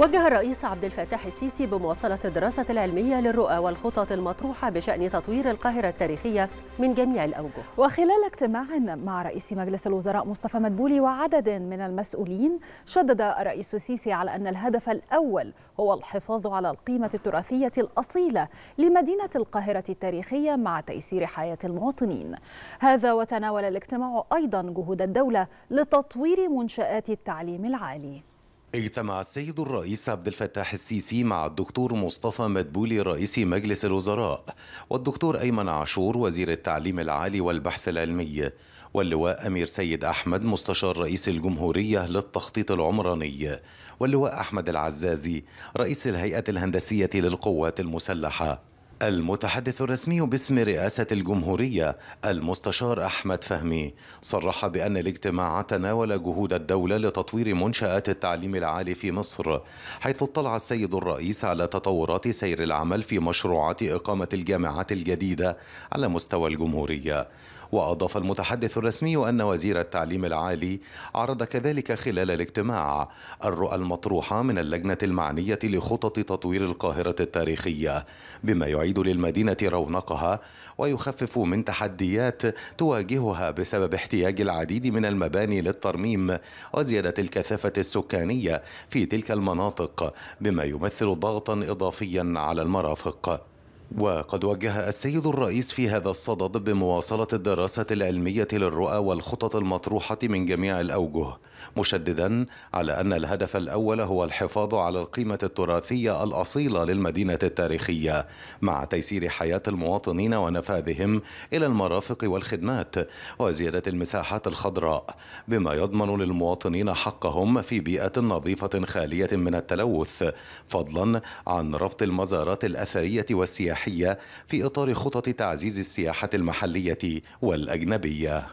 وجه الرئيس عبد الفتاح السيسي بمواصلة الدراسة العلمية للرؤى والخطط المطروحة بشأن تطوير القاهرة التاريخية من جميع الأوجه وخلال اجتماع مع رئيس مجلس الوزراء مصطفى مدبولي وعدد من المسؤولين شدد الرئيس السيسي على أن الهدف الأول هو الحفاظ على القيمة التراثية الأصيلة لمدينة القاهرة التاريخية مع تيسير حياة المواطنين هذا وتناول الاجتماع أيضا جهود الدولة لتطوير منشآت التعليم العالي اجتمع السيد الرئيس عبد الفتاح السيسي مع الدكتور مصطفى مدبولي رئيس مجلس الوزراء والدكتور أيمن عاشور وزير التعليم العالي والبحث العلمي واللواء أمير سيد أحمد مستشار رئيس الجمهورية للتخطيط العمراني واللواء أحمد العزازي رئيس الهيئة الهندسية للقوات المسلحة المتحدث الرسمي باسم رئاسة الجمهورية المستشار أحمد فهمي صرح بأن الاجتماع تناول جهود الدولة لتطوير منشآت التعليم العالي في مصر حيث اطلع السيد الرئيس على تطورات سير العمل في مشروعات إقامة الجامعات الجديدة على مستوى الجمهورية وأضاف المتحدث الرسمي أن وزير التعليم العالي عرض كذلك خلال الاجتماع الرؤى المطروحة من اللجنة المعنية لخطط تطوير القاهرة التاريخية بما يعيد للمدينة رونقها ويخفف من تحديات تواجهها بسبب احتياج العديد من المباني للترميم وزيادة الكثافة السكانية في تلك المناطق بما يمثل ضغطا إضافيا على المرافق وقد وجه السيد الرئيس في هذا الصدد بمواصلة الدراسة العلمية للرؤى والخطط المطروحة من جميع الأوجه مشددا على أن الهدف الأول هو الحفاظ على القيمة التراثية الأصيلة للمدينة التاريخية مع تيسير حياة المواطنين ونفاذهم إلى المرافق والخدمات وزيادة المساحات الخضراء بما يضمن للمواطنين حقهم في بيئة نظيفة خالية من التلوث فضلا عن ربط المزارات الأثرية والسياحية السياحية في إطار خطط تعزيز السياحة المحلية والأجنبية